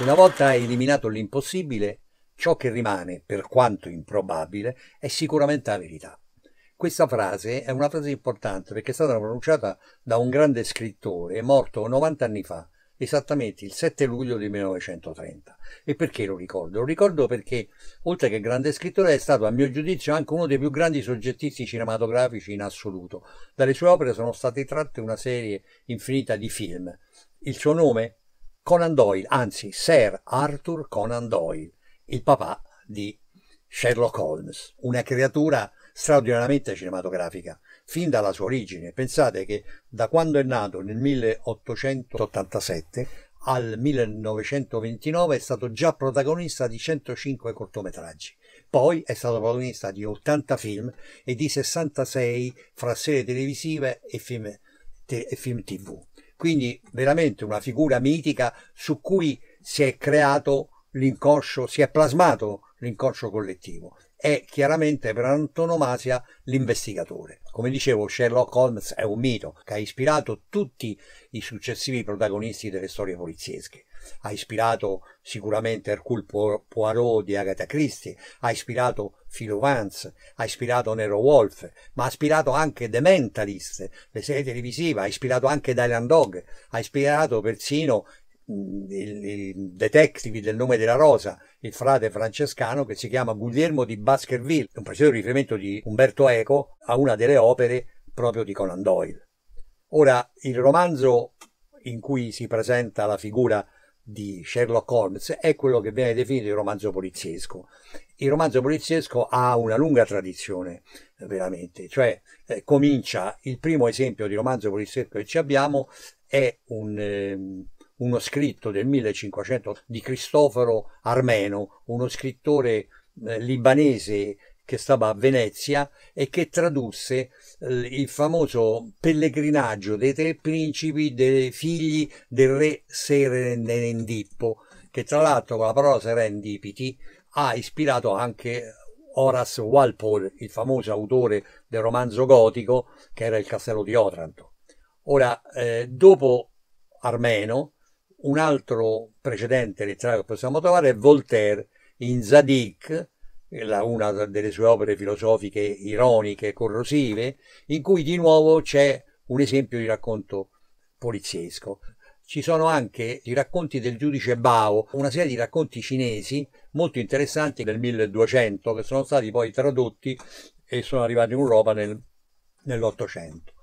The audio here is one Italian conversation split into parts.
Una volta eliminato l'impossibile, ciò che rimane, per quanto improbabile, è sicuramente la verità. Questa frase è una frase importante perché è stata pronunciata da un grande scrittore morto 90 anni fa, esattamente il 7 luglio del 1930. E perché lo ricordo? Lo ricordo perché, oltre che grande scrittore, è stato, a mio giudizio, anche uno dei più grandi soggettisti cinematografici in assoluto. Dalle sue opere sono state tratte una serie infinita di film. Il suo nome, Conan Doyle, anzi Sir Arthur Conan Doyle, il papà di Sherlock Holmes, una creatura straordinariamente cinematografica, fin dalla sua origine. Pensate che da quando è nato nel 1887 al 1929 è stato già protagonista di 105 cortometraggi. Poi è stato protagonista di 80 film e di 66 fra serie televisive e film, te, e film tv. Quindi veramente una figura mitica su cui si è creato l'inconscio, si è plasmato l'inconscio collettivo. È chiaramente per antonomasia l'investigatore. Come dicevo, Sherlock Holmes è un mito che ha ispirato tutti i successivi protagonisti delle storie poliziesche ha ispirato sicuramente Hercule Poirot di Agatha Christie, ha ispirato Philo Vance, ha ispirato Nero Wolf, ma ha ispirato anche The Mentalist, le serie televisive, ha ispirato anche Dylan Dog, ha ispirato persino il, il detective del nome della rosa, il frate francescano che si chiama Guglielmo di Baskerville, un preciso riferimento di Umberto Eco a una delle opere proprio di Conan Doyle. Ora, il romanzo in cui si presenta la figura di Sherlock Holmes è quello che viene definito il romanzo poliziesco. Il romanzo poliziesco ha una lunga tradizione, veramente, cioè eh, comincia, il primo esempio di romanzo poliziesco che ci abbiamo è un, eh, uno scritto del 1500 di Cristoforo Armeno, uno scrittore eh, libanese che stava a Venezia e che tradusse eh, il famoso pellegrinaggio dei tre principi, dei figli del re Serendippo, che tra l'altro con la parola Serendipiti ha ispirato anche Horace Walpole, il famoso autore del romanzo gotico che era il castello di Otranto. Ora, eh, dopo Armeno, un altro precedente letterario che possiamo trovare è Voltaire in Zadig, una delle sue opere filosofiche ironiche, corrosive, in cui di nuovo c'è un esempio di racconto poliziesco. Ci sono anche i racconti del giudice Bao, una serie di racconti cinesi molto interessanti del 1200 che sono stati poi tradotti e sono arrivati in Europa nel, nell'Ottocento.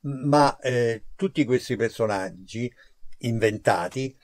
Ma eh, tutti questi personaggi inventati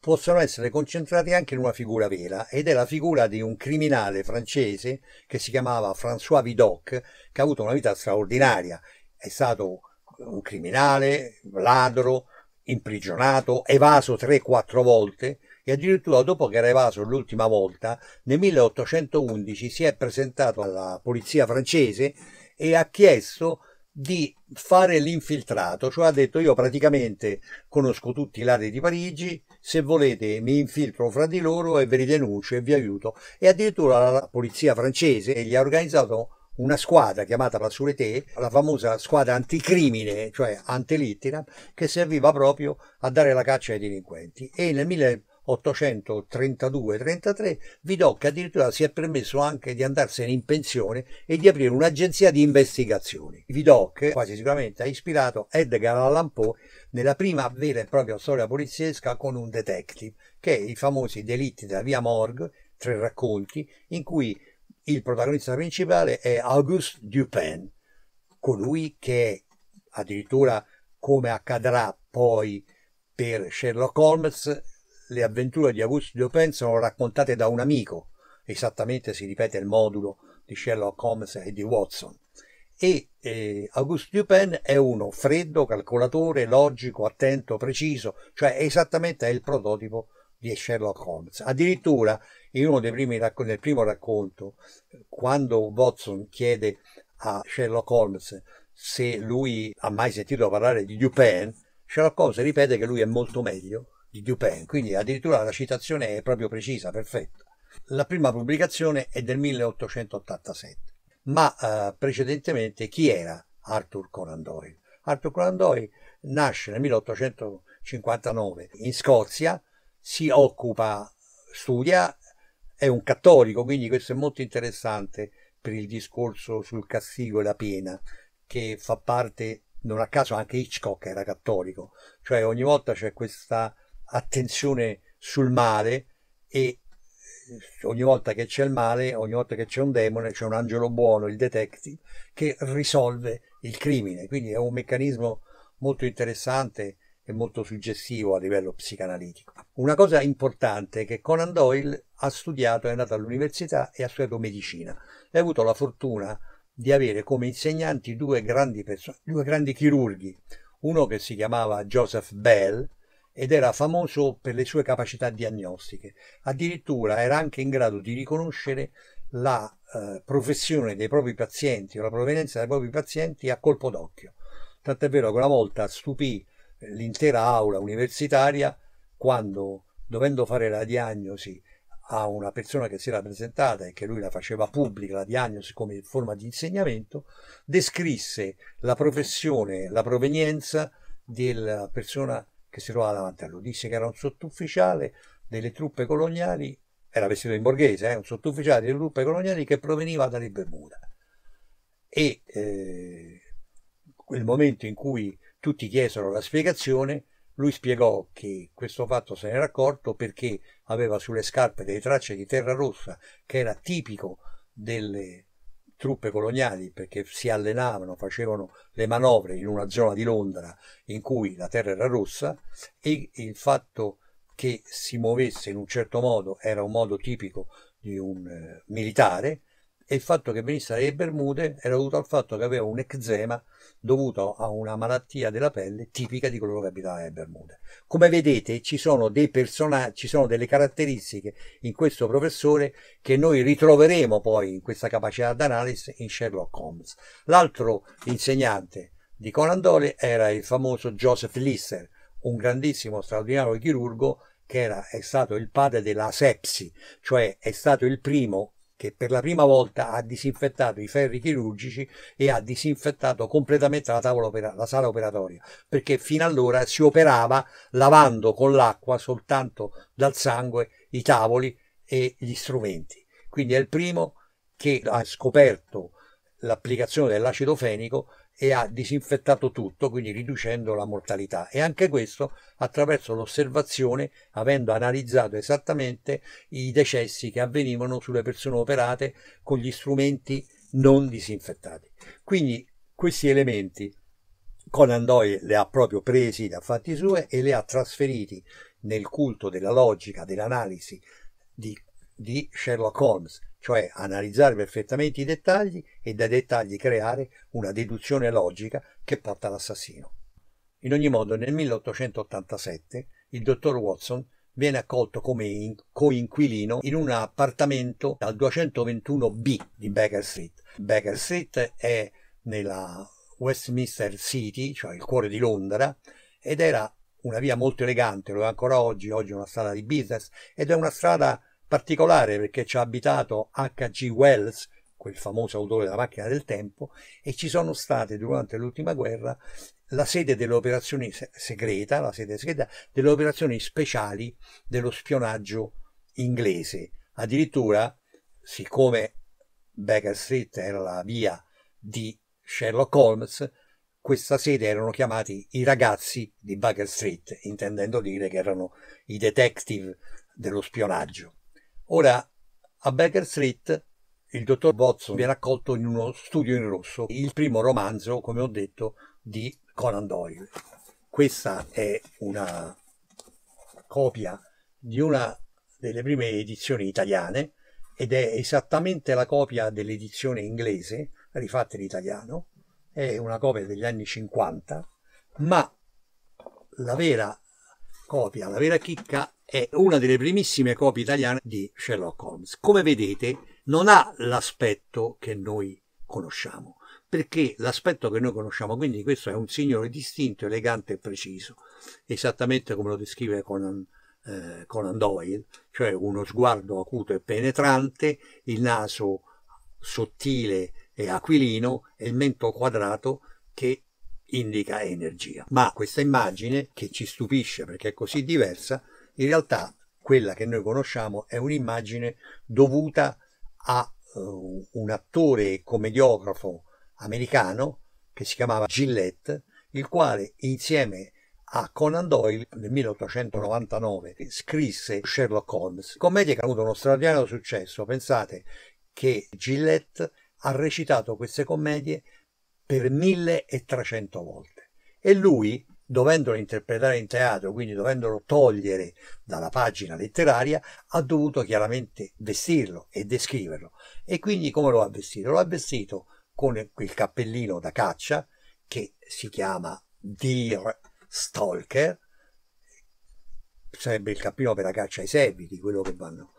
possono essere concentrati anche in una figura vera ed è la figura di un criminale francese che si chiamava François Vidocq che ha avuto una vita straordinaria è stato un criminale, ladro, imprigionato, evaso 3-4 volte e addirittura dopo che era evaso l'ultima volta nel 1811 si è presentato alla polizia francese e ha chiesto di fare l'infiltrato, cioè ha detto io praticamente conosco tutti i ladri di Parigi, se volete mi infiltro fra di loro e ve li denuncio e vi aiuto. E addirittura la polizia francese gli ha organizzato una squadra chiamata la Sureté, la famosa squadra anticrimine, cioè antelittina, che serviva proprio a dare la caccia ai delinquenti. E nel 1900 832-33, Vidocca addirittura si è permesso anche di andarsene in pensione e di aprire un'agenzia di investigazioni. Vidocca quasi sicuramente ha ispirato Edgar Allan Poe nella prima vera e propria storia poliziesca con un detective, che è i famosi delitti della via Morgue, tre racconti, in cui il protagonista principale è Auguste Dupin, colui che addirittura come accadrà poi per Sherlock Holmes le avventure di Augustio Pen sono raccontate da un amico, esattamente si ripete il modulo di Sherlock Holmes e di Watson. E eh, Auguste Dupin è uno freddo, calcolatore, logico, attento, preciso, cioè esattamente è il prototipo di Sherlock Holmes. Addirittura in uno dei primi racconti, nel primo racconto, quando Watson chiede a Sherlock Holmes se lui ha mai sentito parlare di Dupin, Sherlock Holmes ripete che lui è molto meglio di Dupin, quindi addirittura la citazione è proprio precisa, perfetta. La prima pubblicazione è del 1887, ma eh, precedentemente chi era Arthur Conan Doyle? Arthur Conan Doyle nasce nel 1859 in Scozia, si occupa, studia, è un cattolico, quindi questo è molto interessante per il discorso sul castigo e la pena, che fa parte, non a caso anche Hitchcock era cattolico, cioè ogni volta c'è questa attenzione sul male e eh, ogni volta che c'è il male, ogni volta che c'è un demone, c'è un angelo buono, il detective, che risolve il crimine. Quindi è un meccanismo molto interessante e molto suggestivo a livello psicanalitico. Una cosa importante è che Conan Doyle ha studiato, è andato all'università e ha studiato medicina e ha avuto la fortuna di avere come insegnanti due grandi, due grandi chirurghi, uno che si chiamava Joseph Bell, ed era famoso per le sue capacità diagnostiche. Addirittura era anche in grado di riconoscere la eh, professione dei propri pazienti o la provenienza dei propri pazienti a colpo d'occhio. Tant'è vero che una volta stupì eh, l'intera aula universitaria quando, dovendo fare la diagnosi a una persona che si era presentata e che lui la faceva pubblica, la diagnosi come forma di insegnamento, descrisse la professione, la provenienza della persona che si trovava davanti a lui. Disse che era un sottufficiale delle truppe coloniali, era vestito in borghese, eh, un sottufficiale delle truppe coloniali che proveniva dalle Bermuda. E eh, quel momento in cui tutti chiesero la spiegazione, lui spiegò che questo fatto se n'era accorto perché aveva sulle scarpe delle tracce di terra rossa, che era tipico delle truppe coloniali perché si allenavano, facevano le manovre in una zona di Londra in cui la terra era rossa e il fatto che si muovesse in un certo modo era un modo tipico di un eh, militare il fatto che venisse alle Bermude era dovuto al fatto che aveva un eczema dovuto a una malattia della pelle tipica di coloro che abitavano alle Bermude. Come vedete ci sono, ci sono delle caratteristiche in questo professore che noi ritroveremo poi in questa capacità d'analisi in Sherlock Holmes. L'altro insegnante di Conan Doyle era il famoso Joseph Lister, un grandissimo, straordinario chirurgo che era, è stato il padre della sepsi, cioè è stato il primo che per la prima volta ha disinfettato i ferri chirurgici e ha disinfettato completamente la, opera, la sala operatoria, perché fino allora si operava lavando con l'acqua soltanto dal sangue i tavoli e gli strumenti. Quindi è il primo che ha scoperto l'applicazione dell'acido fenico e ha disinfettato tutto, quindi riducendo la mortalità. E anche questo attraverso l'osservazione, avendo analizzato esattamente i decessi che avvenivano sulle persone operate con gli strumenti non disinfettati. Quindi questi elementi Conan Doyle li ha proprio presi da fatti suoi e li ha trasferiti nel culto della logica, dell'analisi di, di Sherlock Holmes, cioè analizzare perfettamente i dettagli e dai dettagli creare una deduzione logica che porta all'assassino. In ogni modo, nel 1887 il dottor Watson viene accolto come coinquilino in un appartamento al 221B di Baker Street. Baker Street è nella Westminster City, cioè il cuore di Londra, ed era una via molto elegante, lo è ancora oggi, oggi è una strada di business ed è una strada particolare perché ci ha abitato H.G. Wells, quel famoso autore della macchina del tempo, e ci sono state durante l'ultima guerra la sede delle operazioni segreta, la sede segreta delle operazioni speciali dello spionaggio inglese. Addirittura, siccome Baker Street era la via di Sherlock Holmes, questa sede erano chiamati i ragazzi di Baker Street, intendendo dire che erano i detective dello spionaggio. Ora, a Baker Street il dottor Watson viene accolto in uno studio in rosso, il primo romanzo, come ho detto, di Conan Doyle. Questa è una copia di una delle prime edizioni italiane ed è esattamente la copia dell'edizione inglese, rifatta in italiano, è una copia degli anni 50, ma la vera copia, la vera chicca è una delle primissime copie italiane di Sherlock Holmes. Come vedete, non ha l'aspetto che noi conosciamo, perché l'aspetto che noi conosciamo, quindi questo è un signore distinto, elegante e preciso, esattamente come lo descrive Conan, eh, Conan Doyle, cioè uno sguardo acuto e penetrante, il naso sottile e aquilino e il mento quadrato che indica energia. Ma questa immagine, che ci stupisce perché è così diversa, in realtà quella che noi conosciamo è un'immagine dovuta a uh, un attore e commediografo americano che si chiamava Gillette, il quale insieme a Conan Doyle nel 1899 scrisse Sherlock Holmes, commedia che ha avuto uno straordinario successo. Pensate che Gillette ha recitato queste commedie per 1300 volte e lui dovendolo interpretare in teatro, quindi dovendolo togliere dalla pagina letteraria, ha dovuto chiaramente vestirlo e descriverlo. E quindi come lo ha vestito? Lo ha vestito con quel cappellino da caccia che si chiama Deer Stalker, sarebbe il cappellino per la caccia ai serviti, quello che vanno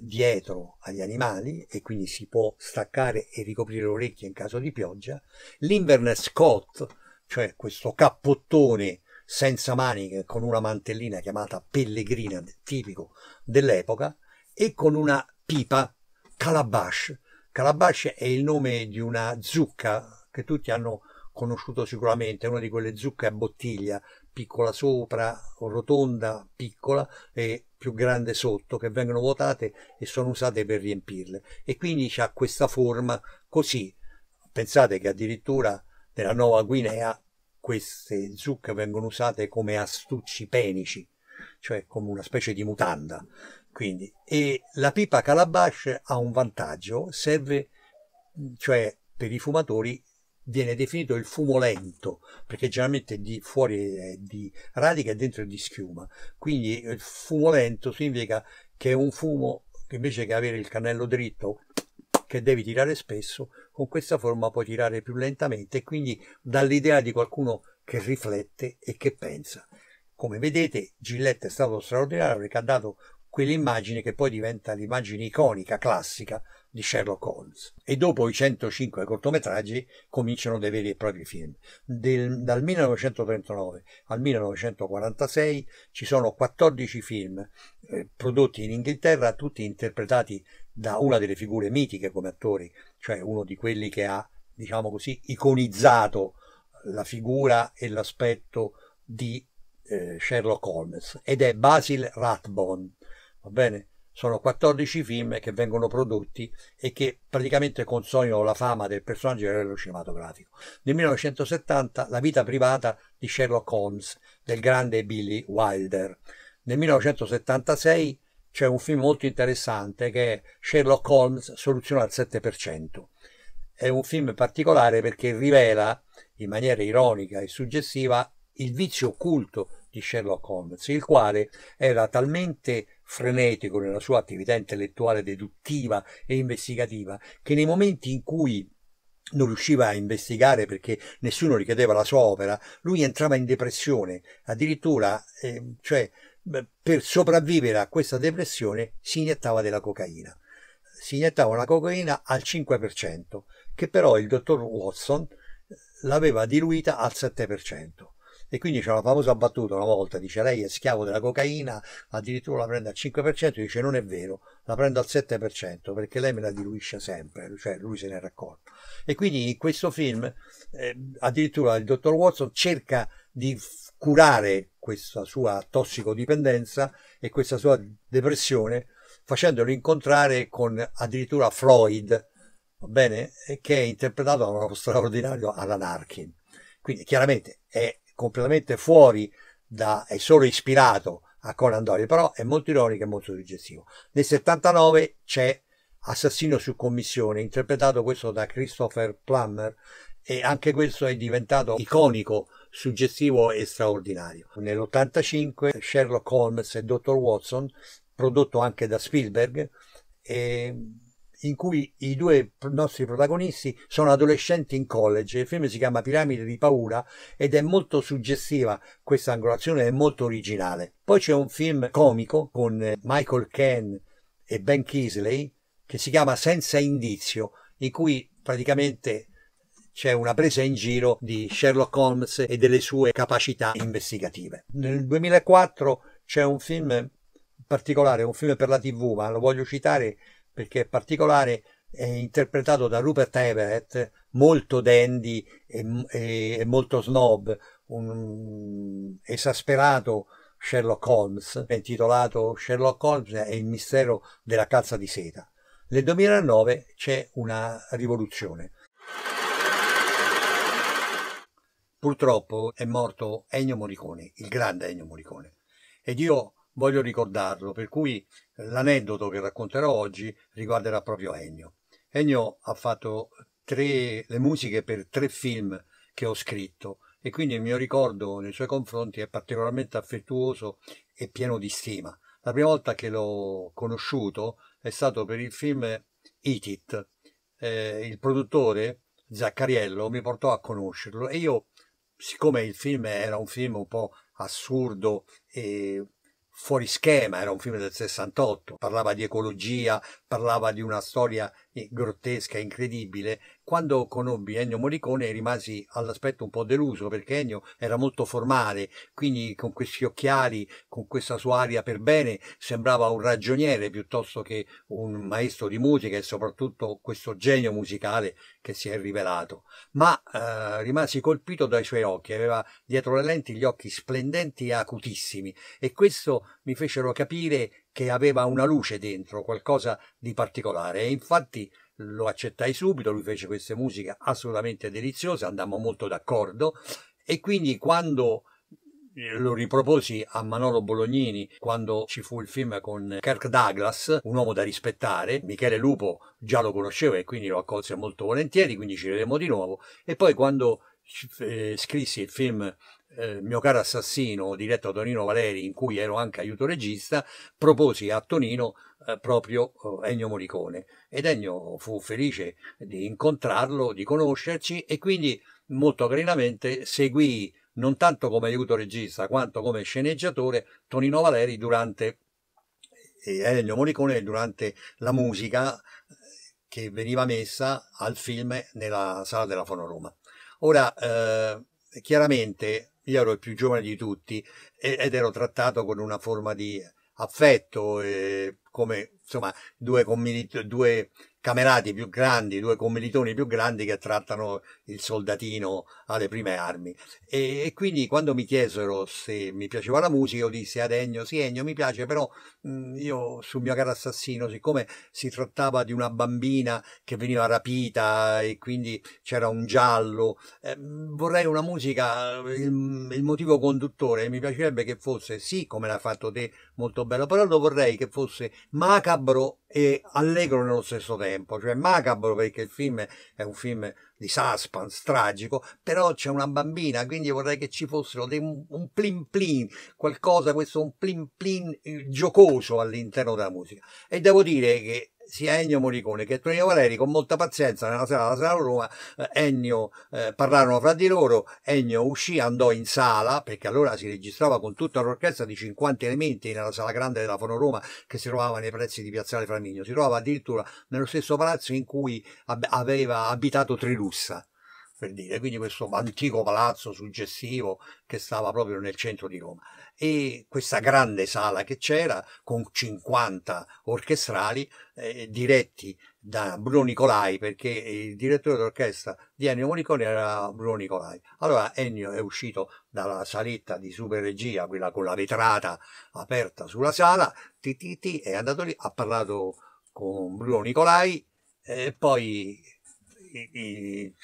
dietro agli animali e quindi si può staccare e ricoprire le orecchie in caso di pioggia, l'Inverness Scott, cioè questo cappottone senza maniche eh, con una mantellina chiamata pellegrina, tipico dell'epoca, e con una pipa calabash. Calabash è il nome di una zucca che tutti hanno conosciuto sicuramente, una di quelle zucche a bottiglia, piccola sopra, rotonda, piccola e più grande sotto, che vengono vuotate e sono usate per riempirle. E quindi ha questa forma così. Pensate che addirittura nella Nuova Guinea queste zucche vengono usate come astucci penici, cioè come una specie di mutanda. Quindi, e la pipa calabash ha un vantaggio, serve, cioè per i fumatori viene definito il fumo lento, perché generalmente di fuori è di radica e dentro è di schiuma. Quindi il fumo lento significa che è un fumo che invece che avere il cannello dritto che devi tirare spesso, con questa forma puoi tirare più lentamente e quindi dall'idea di qualcuno che riflette e che pensa. Come vedete Gillette è stato straordinario perché ha dato quell'immagine che poi diventa l'immagine iconica, classica di Sherlock Holmes. E dopo i 105 cortometraggi cominciano dei veri e propri film. Del, dal 1939 al 1946 ci sono 14 film eh, prodotti in Inghilterra, tutti interpretati da una delle figure mitiche come attori, cioè uno di quelli che ha, diciamo così, iconizzato la figura e l'aspetto di eh, Sherlock Holmes ed è Basil Rathbone. Va bene? Sono 14 film che vengono prodotti e che praticamente consolidano la fama del personaggio a livello cinematografico. Nel 1970 La vita privata di Sherlock Holmes del grande Billy Wilder. Nel 1976 c'è un film molto interessante che è Sherlock Holmes Soluzione al 7%. È un film particolare perché rivela in maniera ironica e suggestiva il vizio occulto di Sherlock Holmes, il quale era talmente frenetico nella sua attività intellettuale deduttiva e investigativa che nei momenti in cui non riusciva a investigare perché nessuno richiedeva la sua opera, lui entrava in depressione, addirittura eh, cioè, per sopravvivere a questa depressione si iniettava della cocaina. Si iniettava una cocaina al 5%, che però il dottor Watson eh, l'aveva diluita al 7%. E quindi c'è una famosa battuta una volta, dice lei è schiavo della cocaina, addirittura la prende al 5%, dice non è vero, la prendo al 7% perché lei me la diluisce sempre, cioè lui se ne è accorto. E quindi in questo film eh, addirittura il dottor Watson cerca di curare questa sua tossicodipendenza e questa sua mm. depressione facendolo incontrare con addirittura Freud, va bene? Che è interpretato da uno straordinario Alan Arkin. Quindi chiaramente è completamente fuori da, è solo ispirato a Conan Doyle, però è molto ironico e molto suggestivo. Nel 79 c'è Assassino su commissione, interpretato questo da Christopher Plummer, e anche questo è diventato iconico suggestivo e straordinario. Nell'85 Sherlock Holmes e Dr. Watson, prodotto anche da Spielberg, eh, in cui i due nostri protagonisti sono adolescenti in college. Il film si chiama Piramide di paura ed è molto suggestiva questa angolazione, è molto originale. Poi c'è un film comico con Michael Ken e Ben Kisley che si chiama Senza indizio, in cui praticamente c'è una presa in giro di Sherlock Holmes e delle sue capacità investigative. Nel 2004 c'è un film particolare, un film per la tv, ma lo voglio citare perché è particolare, è interpretato da Rupert Everett, molto dandy e, e, e molto snob, un esasperato Sherlock Holmes, intitolato Sherlock Holmes e il mistero della calza di seta. Nel 2009 c'è una rivoluzione. Purtroppo è morto Ennio Morricone, il grande Ennio Morricone, ed io voglio ricordarlo, per cui l'aneddoto che racconterò oggi riguarderà proprio Ennio. Ennio ha fatto tre, le musiche per tre film che ho scritto e quindi il mio ricordo nei suoi confronti è particolarmente affettuoso e pieno di stima. La prima volta che l'ho conosciuto è stato per il film Eat It. Eh, il produttore Zaccariello mi portò a conoscerlo e io siccome il film era un film un po' assurdo e fuori schema, era un film del 68, parlava di ecologia, parlava di una storia grottesca, incredibile, quando conobbi Ennio Morricone rimasi all'aspetto un po' deluso perché Ennio era molto formale, quindi con questi occhiali, con questa sua aria per bene, sembrava un ragioniere piuttosto che un maestro di musica e soprattutto questo genio musicale che si è rivelato. Ma eh, rimasi colpito dai suoi occhi, aveva dietro le lenti gli occhi splendenti e acutissimi e questo mi fecero capire che aveva una luce dentro, qualcosa di particolare. E infatti lo accettai subito, lui fece queste musiche assolutamente deliziose, andammo molto d'accordo e quindi quando eh, lo riproposi a Manolo Bolognini quando ci fu il film con Kirk Douglas, un uomo da rispettare. Michele Lupo già lo conosceva e quindi lo accolse molto volentieri, quindi ci vedremo di nuovo. E poi quando eh, scrissi il film eh, mio caro assassino, diretto da Tonino Valeri, in cui ero anche aiuto regista, proposi a Tonino eh, proprio eh, Ennio Morricone. Ed Ennio fu felice di incontrarlo, di conoscerci e quindi molto carinamente seguì non tanto come aiuto regista quanto come sceneggiatore Tonino Valeri durante eh, Ennio Morricone durante la musica eh, che veniva messa al film nella sala della Fonoroma. Ora, eh, chiaramente io ero il più giovane di tutti ed ero trattato con una forma di affetto, eh, come insomma due, due camerati più grandi, due commilitoni più grandi che trattano il soldatino alle prime armi. E, e, quindi quando mi chiesero se mi piaceva la musica, io dissi ad Ennio, sì Ennio mi piace, però mh, mhmm, io sul mio caro assassino, siccome si trattava di una bambina che veniva rapita e quindi c'era un giallo, eh, vorrei una musica, il, il motivo conduttore mi piacerebbe che fosse sì come l'ha fatto te molto bello, però lo vorrei che fosse macabro e allegro nello stesso tempo, cioè macabro perché il film è un film di suspense, tragico, però c'è una bambina, quindi vorrei che ci fossero dei, un plin plin, qualcosa, questo un plin plin giocoso all'interno della musica. E devo dire che sia Ennio Morricone che Tonino Valeri con molta pazienza nella sala della Sala Roma eh, Ennio eh, parlarono fra di loro Ennio uscì andò in sala perché allora si registrava con tutta l'orchestra di 50 elementi nella sala grande della Fono Roma che si trovava nei prezzi di Piazzale Flaminio si trovava addirittura nello stesso palazzo in cui aveva abitato Trilussa per dire, quindi questo antico palazzo suggestivo che stava proprio nel centro di Roma e questa grande sala che c'era con 50 orchestrali eh, diretti da Bruno Nicolai perché il direttore d'orchestra di Ennio Morricone era Bruno Nicolai allora Ennio è uscito dalla saletta di super regia quella con la vetrata aperta sulla sala ti, ti, ti, è andato lì ha parlato con Bruno Nicolai e eh, poi i,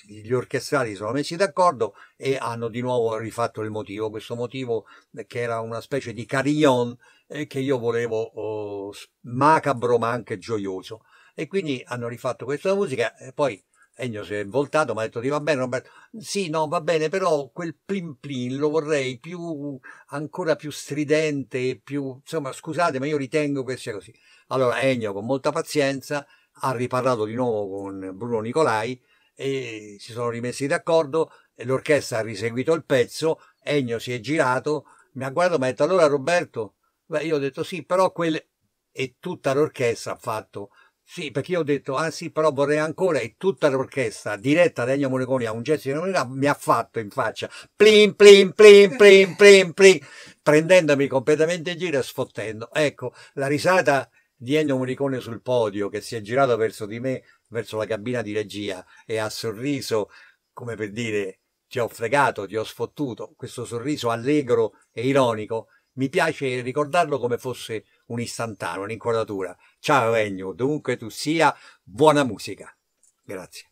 i, gli orchestrali sono messi d'accordo e hanno di nuovo rifatto il motivo, questo motivo eh, che era una specie di carillon eh, che io volevo oh, macabro ma anche gioioso. E quindi hanno rifatto questa musica e poi Ennio si è voltato, mi ha detto ti va bene Roberto? Sì, no, va bene, però quel plin plin lo vorrei più, ancora più stridente, più, insomma, scusate, ma io ritengo che sia così. Allora Ennio con molta pazienza ha riparlato di nuovo con Bruno Nicolai e si sono rimessi d'accordo e l'orchestra ha riseguito il pezzo, Ennio si è girato, mi ha guardato e mi ha detto allora Roberto, Beh, io ho detto sì, però quel... e tutta l'orchestra ha fatto sì, perché io ho detto ah sì, però vorrei ancora e tutta l'orchestra diretta da Ennio Morricone a un gesto di Morricone mi ha fatto in faccia plim plim plim plim plin plin prendendomi completamente in giro e sfottendo. Ecco, la risata di Ennio Morricone sul podio che si è girato verso di me, verso la cabina di regia e ha sorriso come per dire ti ho fregato, ti ho sfottuto, questo sorriso allegro e ironico, mi piace ricordarlo come fosse un istantaneo, un'inquadratura. Ciao Ennio, dovunque tu sia, buona musica. Grazie.